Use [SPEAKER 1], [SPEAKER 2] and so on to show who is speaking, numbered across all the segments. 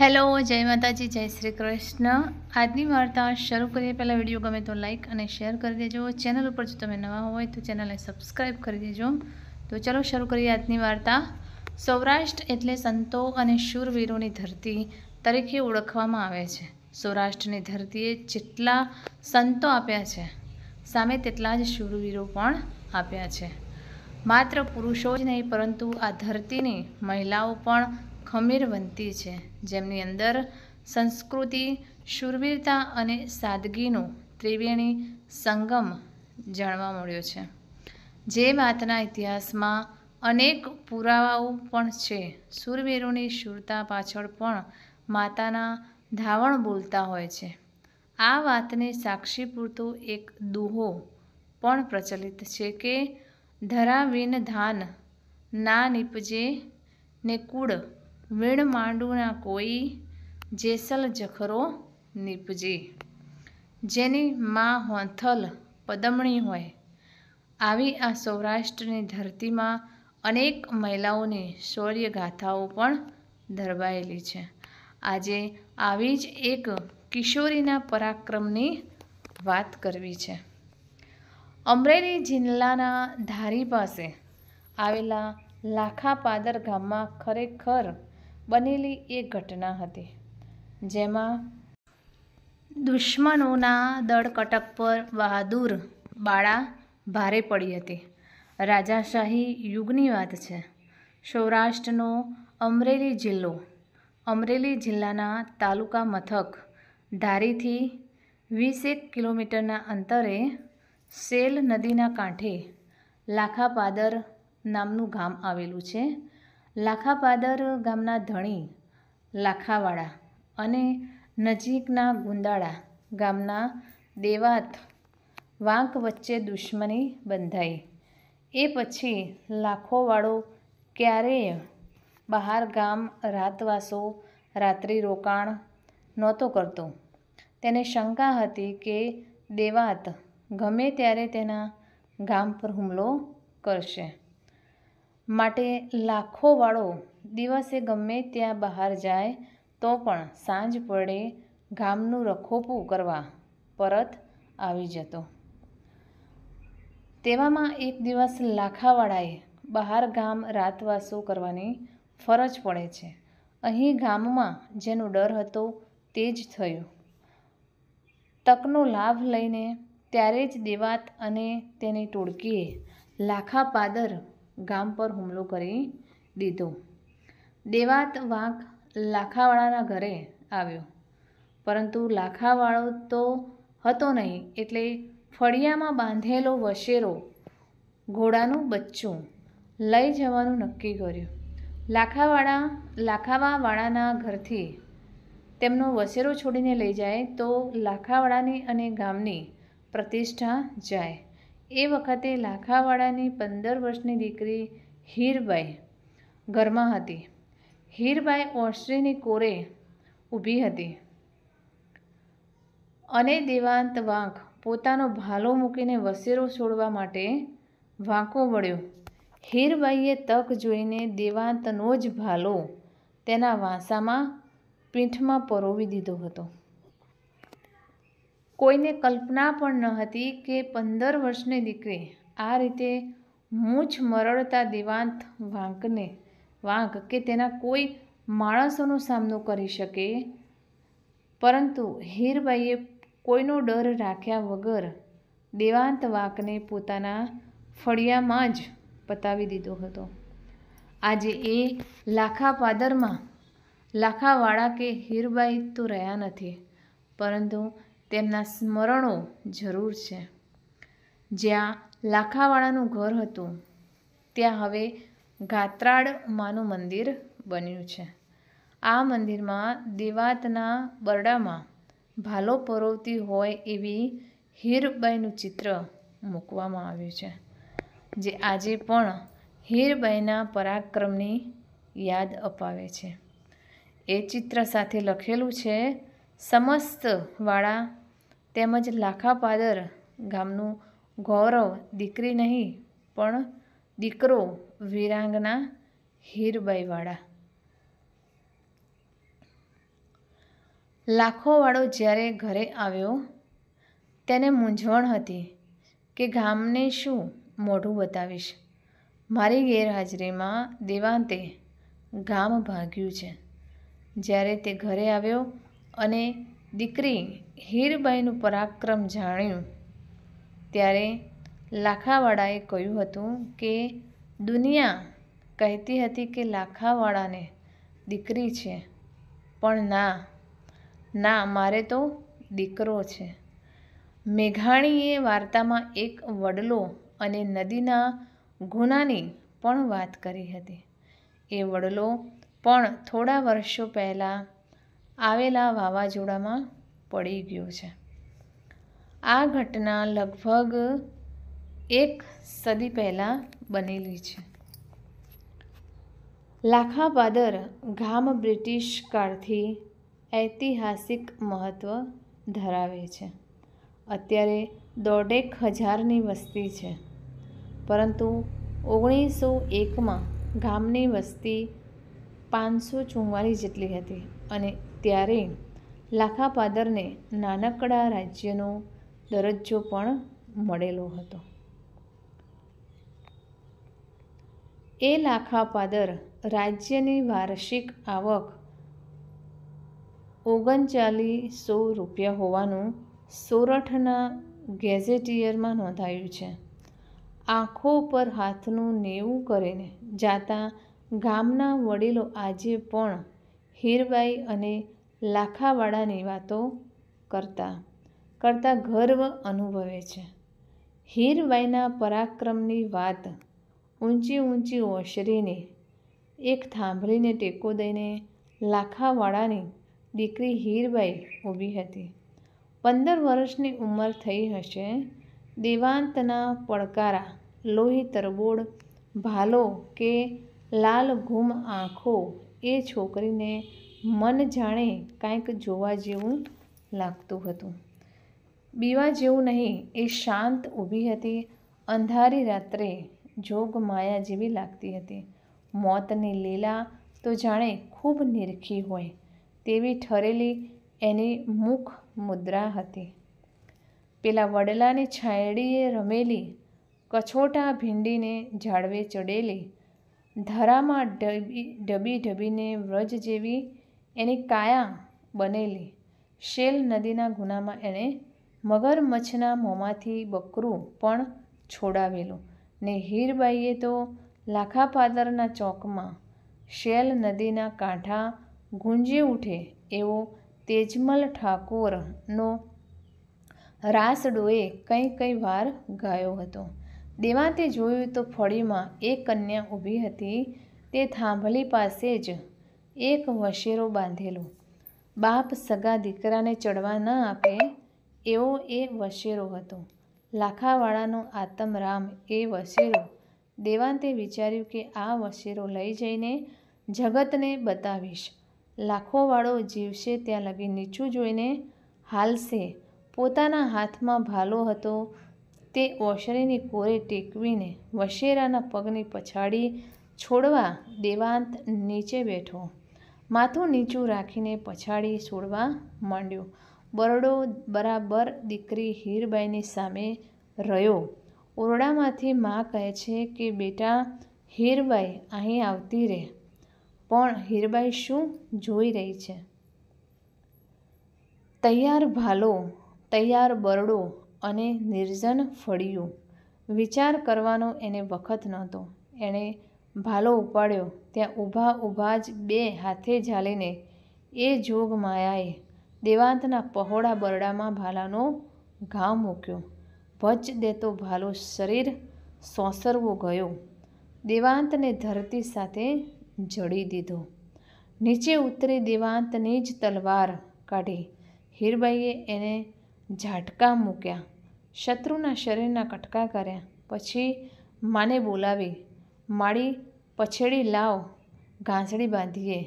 [SPEAKER 1] hello જય માતાજી જય શ્રી કૃષ્ણ આજની વાર્તા શરૂ કરીએ પહેલાં વિડીયો ગમે તો લાઇક અને શેર કરી દેજો ચેનલ ઉપર જો તમે નવા હોય તો ચેનલને સબસ્ક્રાઈબ કરી દેજો તો ચલો શરૂ કરીએ આજની વાર્તા સૌરાષ્ટ્ર એટલે સંતો અને શૂરવીરોની ધરતી તરીકે ઓળખવામાં આવે છે સૌરાષ્ટ્રની ધરતીએ જેટલા સંતો આપ્યા છે સામે તેટલા જ શૂરવીરો પણ આપ્યા છે માત્ર પુરુષો જ નહીં પરંતુ આ ધરતીની મહિલાઓ પણ ખમીરવંતી છે જેમની અંદર સંસ્કૃતિ શૂરવીરતા અને સાદગીનો ત્રિવેણી સંગમ જાણવા મળ્યો છે જે વાતના ઇતિહાસમાં અનેક પુરાવાઓ પણ છે શૂરવીરોની શૂરતા પાછળ પણ માતાના ધાવણ બોલતા હોય છે આ વાતને સાક્ષી પૂરતો એક દુહો પણ પ્રચલિત છે કે ધરાવીન ધાન ના નીપજે ને કુળ વીણ માંડુના કોઈ જેસલ જખરો નીપજે જેની મા હોંથલ પદમણી હોય આવી આ સૌરાષ્ટ્રની ધરતીમાં અનેક મહિલાઓની શૌર્ય ગાથાઓ પણ ધરબાયેલી છે આજે આવી જ એક કિશોરીના પરાક્રમની વાત કરવી છે અમરેલી જિલ્લાના ધારી પાસે આવેલા લાખાપાદર ગામમાં ખરેખર બનેલી એક ઘટના હતી જેમાં દુશ્મનોના દળકટક પર બહાદુર બાળા ભારે પડી હતી રાજાશાહી યુગની વાત છે સૌરાષ્ટ્રનો અમરેલી જિલ્લો અમરેલી જિલ્લાના તાલુકા મથક ધારીથી વીસેક કિલોમીટરના અંતરે સેલ નદીના કાંઠે લાખાપાદર નામનું ગામ આવેલું છે લાખાપાદર ગામના ધણી લાખાવાળા અને નજીકના ગુંદાળા ગામના દેવાત વાંક વચ્ચે દુશ્મની બંધાઈ એ પછી લાખોવાળો ક્યારેય બહાર ગામ રાતવાસો રાત્રિ રોકાણ નહોતો કરતો તેને શંકા હતી કે દેવાત ગમે ત્યારે તેના ગામ પર હુમલો કરશે માટે લાખોવાળો દિવસે ગમે ત્યાં બહાર જાય તો પણ સાંજ પડે ગામનું રખોપું કરવા પરત આવી જતો તેવામાં એક દિવસ લાખાવાળાએ બહાર ગામ રાતવાસો કરવાની ફરજ પડે છે અહીં ગામમાં જેનો ડર હતો તે જ થયો તકનો લાભ લઈને ત્યારે જ દેવાત અને તેની ટોળકીએ લાખા પાદર ગામ પર હુમલો કરી દીધો દેવાત વાંક લાખાવાળાના ઘરે આવ્યો પરંતુ લાખાવાળો તો હતો નહીં એટલે ફળિયામાં બાંધેલો વશેરો ઘોડાનું બચ્ચું લઈ જવાનું નક્કી કર્યું લાખાવાળા લાખાવાવાળાના ઘરથી તેમનો વસેરો છોડીને લઈ જાય તો લાખાવાળાની અને ગામની પ્રતિષ્ઠા જાય એ વખતે લાખાવાડાની પંદર વર્ષની દીકરી હીરબાઈ ઘરમાં હતી હીરબાઈ ઓસરીની કોરે ઊભી હતી અને દેવાંત વાંક પોતાનો ભાલો મૂકીને વસેરો છોડવા માટે વાંકો વળ્યો હીરબાઈએ તક જોઈને દેવાંતનો જ ભાલો તેના વાંસામાં પીઠમાં પરોવી દીધો હતો કોઈને કલ્પના પણ ન હતી કે પંદર વર્ષની દીકરી આ રીતે મૂછ મરડતા દેવાંત વાંકને વાંક કે તેના કોઈ માણસોનો સામનો કરી શકે પરંતુ હીરબાઈએ કોઈનો ડર રાખ્યા વગર દેવાંત વાંકને પોતાના ફળિયામાં જ પતાવી દીધો હતો આજે એ લાખા પાદરમાં લાખાવાળા કે હીરબાઈ તો રહ્યા નથી પરંતુ તેમના સ્મરણો જરૂર છે જ્યાં લાખાવાળાનું ઘર હતું ત્યાં હવે ગાત્રાડ માનું મંદિર બન્યું છે આ મંદિરમાં દેવાતના બરડામાં ભાલો પરોવતી હોય એવી હીરબાઈનું ચિત્ર મૂકવામાં આવ્યું છે જે આજે પણ હીરબાઈના પરાક્રમની યાદ અપાવે છે એ ચિત્ર સાથે લખેલું છે સમસ્તવાળા તેમજ લાખા પાદર ગામનું ગૌરવ દીકરી નહીં પણ દીકરો વિરાંગના હીરબાઈવાળા લાખોવાળો જ્યારે ઘરે આવ્યો તેને મૂંઝવણ હતી કે ગામને શું મોઢું બતાવીશ મારી ગેરહાજરીમાં દેવાંતે ગામ ભાગ્યું છે જ્યારે તે ઘરે આવ્યો અને દીકરી હીરબાઈનું પરાક્રમ જાણ્યું ત્યારે લાખાવાળાએ કહ્યું હતું કે દુનિયા કહેતી હતી કે લાખાવાળાને દીકરી છે પણ ના ના મારે તો દીકરો છે મેઘાણીએ વાર્તામાં એક વડલો અને નદીના ગુનાની પણ વાત કરી હતી એ વડલો પણ થોડા વર્ષો પહેલાં આવેલા વાવાઝોડામાં પડી ગયો છે આ ઘટના લગભગ એક સદી પહેલાં બનેલી છે લાખા પાદર ગામ બ્રિટિશ કાળથી ઐતિહાસિક મહત્ત્વ ધરાવે છે અત્યારે દોઢેક હજારની વસ્તી છે પરંતુ ઓગણીસો એકમાં ગામની વસ્તી પાંચસો ચુમ્માલીસ જેટલી હતી અને ત્યારે લાખાપાદરને નાનકડા રાજ્યનો દરજ્જો પણ મળેલો હતો એ લાખાપાદર રાજ્યની વાર્ષિક આવક ઓગણચાલીસો રૂપિયા હોવાનું સોરઠના ગેઝેટિયરમાં નોંધાયું છે આંખો પર હાથનું નેવું કરીને જાતા ગામના વડીલો આજે પણ હીરબાઈ અને લાખાવાળાની વાતો કરતા કરતાં ગર્વ અનુભવે છે હીરબાઈના પરાક્રમની વાત ઊંચી ઊંચી ઓશરીને એક થાંભળીને ટેકો દઈને લાખાવાળાની દીકરી હીરબાઈ ઊભી હતી પંદર વર્ષની ઉંમર થઈ હશે દેવાંતના પડકારા લોહી તરબોળ ભાલો કે લાલ ઘૂમ આંખો એ છોકરીને મન જાણે કાંઈક જોવા જેવું લાગતું હતું બીવા જેવું નહીં એ શાંત ઊભી હતી અંધારી રાત્રે જોગ માયા જેવી લાગતી હતી મોતની લીલા તો જાણે ખૂબ નિરખી હોય તેવી ઠરેલી એની મુખ મુદ્રા હતી પેલા વડલાની છાંયડીએ રમેલી કછોટા ભીંડીને ઝાડવે ચડેલી ધરામાં ડબી ઢબી ઢબીને વ્રજ જેવી એની કાયા બનેલી શેલ નદીના ગુનામાં એણે મગરમચ્છના મોંમાંથી બકરું પણ છોડાવેલું ને હીરબાઈએ તો લાખાપાદરના ચોકમાં શેલ નદીના કાંઠા ગુંજી ઉઠે એવો તેજમલ ઠાકોરનો રાસડોએ કંઈ કંઈ વાર ગાયો હતો દેવાંતે જોયું તો ફળીમાં એક કન્યા ઊભી હતી તે થાંભલી પાસે જ એક વશેરો બાંધેલો બાપ સગા દીકરાને ચડવા ન આપે એવો એ વશેરો હતો લાખાવાળાનો આતમરામ એ વશેરો દેવાંતે વિચાર્યું કે આ વશેરો લઈ જઈને જગતને બતાવીશ લાખોવાળો જીવશે ત્યાં લગી નીચું જોઈને હાલશે પોતાના હાથમાં ભાલો હતો તે ઓશરીની કોરે ટેકવીને વશેરાના પગની પછાડી છોડવા દેવાંત નીચે બેઠો માથું નીચું રાખીને પછાડી છોડવા માંડ્યો બરડો બરાબર દીકરી હીરબાઈની સામે રહ્યો ઓરડામાંથી મા કહે છે કે બેટા હીરબાઈ અહીં આવતી રહે પણ હીરબાઈ શું જોઈ રહી છે તૈયાર ભાલો તૈયાર બરડો અને નિર્જન ફળ્યું વિચાર કરવાનો એને વખત નહોતો એણે ભાલો ઉપાડ્યો ત્યાં ઊભા ઊભા જ બે હાથે ઝાલીને એ જોગ માયાએ દેવાંતના પહોળા બરડામાં ભાલાનો ઘાવ મૂક્યો ભચ દેતો ભાલો શરીર સોસરવો ગયો દેવાંતને ધરતી સાથે જડી દીધો નીચે ઉતરી દેવાંતની જ તલવાર કાઢી હીરબાઈએ એને ઝાટકા મૂક્યા શત્રુના શરીરના કટકા કર્યા પછી માને બોલાવી માળી પછેડી લાવ ઘાંસડી બાંધીએ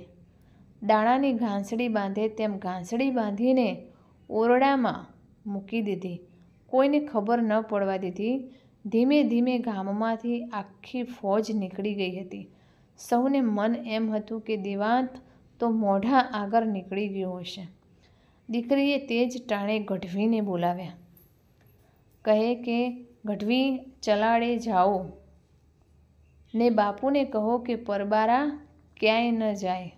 [SPEAKER 1] દાણાની ઘાંસડી બાંધે તેમ ઘાંસડી બાંધીને ઓરડામાં મૂકી દીધી કોઈને ખબર ન પડવા દીધી ધીમે ધીમે ગામમાંથી આખી ફોજ નીકળી ગઈ હતી સૌને મન એમ હતું કે દિવાંત તો મોઢા આગળ નીકળી ગયું હશે દીકરીએ તે જ ટાણે ગઢવીને બોલાવ્યા કહે કે ગઢવી ચલાડે જાઓ ને બાપુને કહો કે પરબારા ક્યાંય ન જાય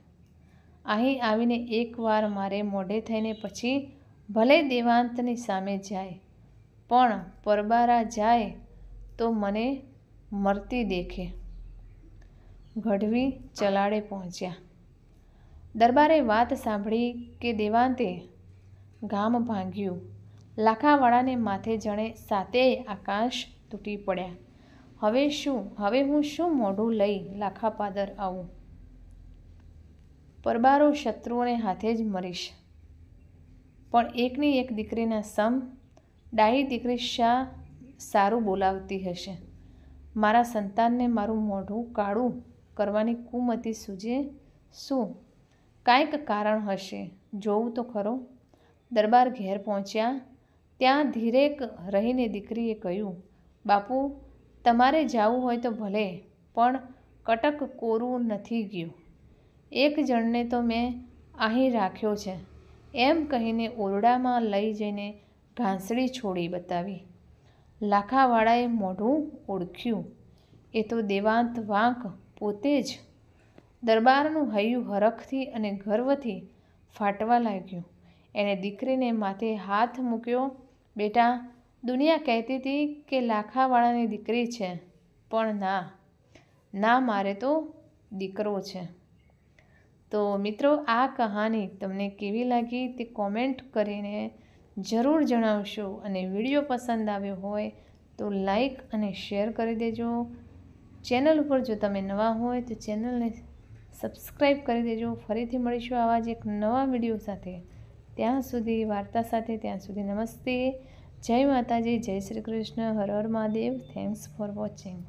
[SPEAKER 1] અહીં આવીને એકવાર મારે મોઢે થઈને પછી ભલે દેવાંતની સામે જાય પણ પરબારા જાય તો મને મરતી દેખે ગઢવી ચલાડે પહોંચ્યા દરબારે વાત સાંભળી કે દેવાંતે ગામ ભાંગ્યું લાખાવાળાને માથે જણે સાતે આકાશ તૂટી પડ્યા હવે શું હવે હું શું મોઢું લઈ લાખાપાદર આવું પરબારો શત્રુઓને હાથે જ મરીશ પણ એકની એક દીકરીના સમ ડાહી દીકરી શા સારું બોલાવતી હશે મારા સંતાનને મારું મોઢું કાળું કરવાની કુમતી સૂજે શું કાંઈક કારણ હશે જોવું તો ખરું દરબાર ઘેર પહોંચ્યા ત્યાં ધીરેક રહીને દીકરીએ કહ્યું બાપુ તમારે જવું હોય તો ભલે પણ કટક કોરું નથી ગયું એક જણને તો મેં અહીં રાખ્યો છે એમ કહીને ઓરડામાં લઈ જઈને ઘાંસડી છોડી બતાવી લાખાવાળાએ મોઢું ઓળખ્યું એ તો દેવાંત વાંક પોતે જ દરબારનું હૈયું હરખથી અને ગર્વથી ફાટવા લાગ્યું એણે દીકરીને માથે હાથ મૂક્યો બેટા દુનિયા કહેતી હતી કે લાખાવાળાની દીકરી છે પણ ના ના મારે તો દીકરો છે તો મિત્રો આ કહાની તમને કેવી લાગી તે કોમેન્ટ કરીને જરૂર જણાવશો અને વિડીયો પસંદ આવ્યો હોય તો લાઈક અને શેર કરી દેજો ચેનલ ઉપર જો તમે નવા હોય તો ચેનલને સબસ્ક્રાઈબ કરી દેજો ફરીથી મળીશું આવા જ એક નવા વિડીયો સાથે ત્યાં સુધી વાર્તા સાથે ત્યાં સુધી નમસ્તે જય માતાજી જય શ્રી કૃષ્ણ હર હર મહાદેવ થેન્ક્સ ફોર વોચિંગ